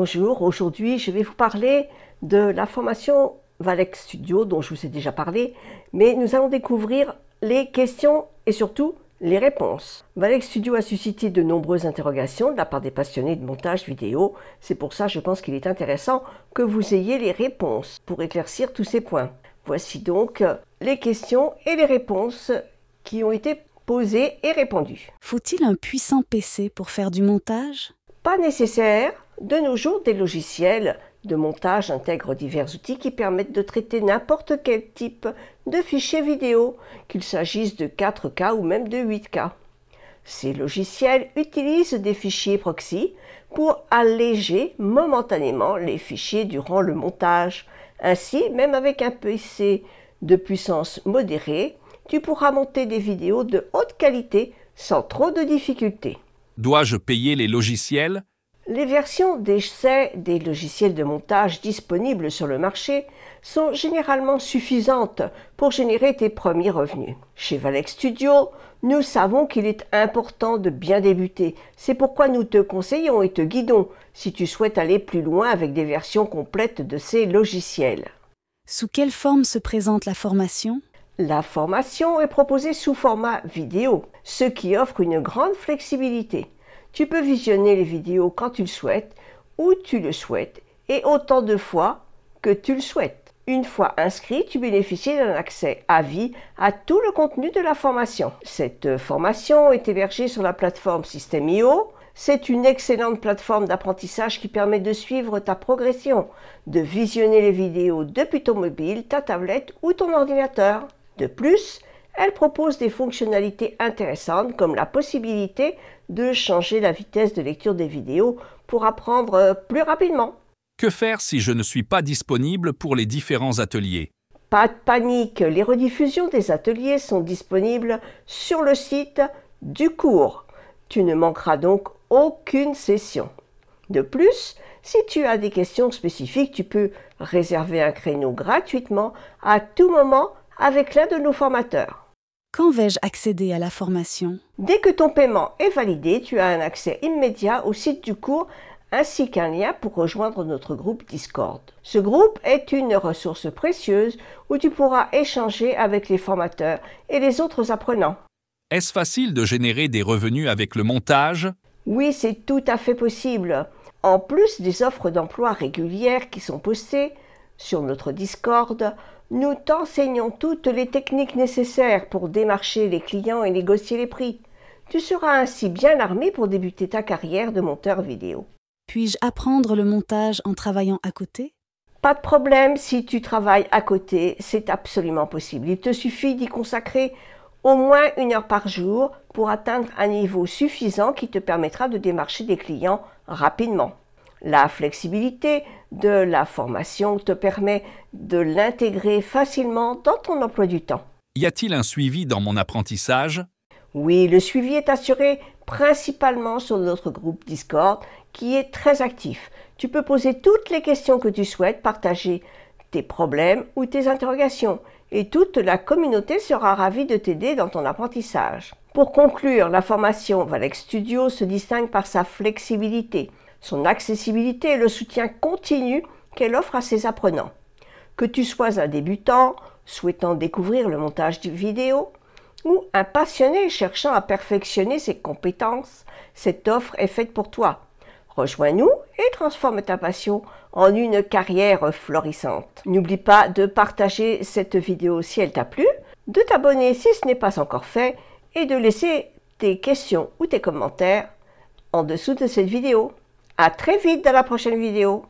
Bonjour, aujourd'hui je vais vous parler de la formation Valex Studio dont je vous ai déjà parlé, mais nous allons découvrir les questions et surtout les réponses. Valex Studio a suscité de nombreuses interrogations de la part des passionnés de montage vidéo, c'est pour ça je pense qu'il est intéressant que vous ayez les réponses pour éclaircir tous ces points. Voici donc les questions et les réponses qui ont été posées et répondues. Faut-il un puissant PC pour faire du montage Pas nécessaire, de nos jours, des logiciels de montage intègrent divers outils qui permettent de traiter n'importe quel type de fichier vidéo, qu'il s'agisse de 4K ou même de 8K. Ces logiciels utilisent des fichiers proxy pour alléger momentanément les fichiers durant le montage. Ainsi, même avec un PC de puissance modérée, tu pourras monter des vidéos de haute qualité sans trop de difficultés. Dois-je payer les logiciels les versions d'essai des logiciels de montage disponibles sur le marché sont généralement suffisantes pour générer tes premiers revenus. Chez Valex Studio, nous savons qu'il est important de bien débuter. C'est pourquoi nous te conseillons et te guidons si tu souhaites aller plus loin avec des versions complètes de ces logiciels. Sous quelle forme se présente la formation La formation est proposée sous format vidéo, ce qui offre une grande flexibilité. Tu peux visionner les vidéos quand tu le souhaites, où tu le souhaites et autant de fois que tu le souhaites. Une fois inscrit, tu bénéficies d'un accès à vie à tout le contenu de la formation. Cette euh, formation est hébergée sur la plateforme System.io. C'est une excellente plateforme d'apprentissage qui permet de suivre ta progression, de visionner les vidéos depuis ton mobile, ta tablette ou ton ordinateur. De plus, elle propose des fonctionnalités intéressantes comme la possibilité de changer la vitesse de lecture des vidéos pour apprendre euh, plus rapidement. Que faire si je ne suis pas disponible pour les différents ateliers Pas de panique, les rediffusions des ateliers sont disponibles sur le site du cours. Tu ne manqueras donc aucune session. De plus, si tu as des questions spécifiques, tu peux réserver un créneau gratuitement à tout moment avec l'un de nos formateurs. Quand vais-je accéder à la formation Dès que ton paiement est validé, tu as un accès immédiat au site du cours ainsi qu'un lien pour rejoindre notre groupe Discord. Ce groupe est une ressource précieuse où tu pourras échanger avec les formateurs et les autres apprenants. Est-ce facile de générer des revenus avec le montage Oui, c'est tout à fait possible. En plus des offres d'emploi régulières qui sont postées sur notre Discord, nous t'enseignons toutes les techniques nécessaires pour démarcher les clients et négocier les prix. Tu seras ainsi bien armé pour débuter ta carrière de monteur vidéo. Puis-je apprendre le montage en travaillant à côté Pas de problème si tu travailles à côté, c'est absolument possible. Il te suffit d'y consacrer au moins une heure par jour pour atteindre un niveau suffisant qui te permettra de démarcher des clients rapidement. La flexibilité de la formation te permet de l'intégrer facilement dans ton emploi du temps. Y a-t-il un suivi dans mon apprentissage Oui, le suivi est assuré principalement sur notre groupe Discord qui est très actif. Tu peux poser toutes les questions que tu souhaites, partager tes problèmes ou tes interrogations et toute la communauté sera ravie de t'aider dans ton apprentissage. Pour conclure, la formation Valex Studio se distingue par sa flexibilité, son accessibilité et le soutien continu qu'elle offre à ses apprenants. Que tu sois un débutant souhaitant découvrir le montage du vidéo ou un passionné cherchant à perfectionner ses compétences, cette offre est faite pour toi. Rejoins-nous et transforme ta passion en une carrière florissante. N'oublie pas de partager cette vidéo si elle t'a plu, de t'abonner si ce n'est pas encore fait et de laisser tes questions ou tes commentaires en dessous de cette vidéo. À très vite dans la prochaine vidéo.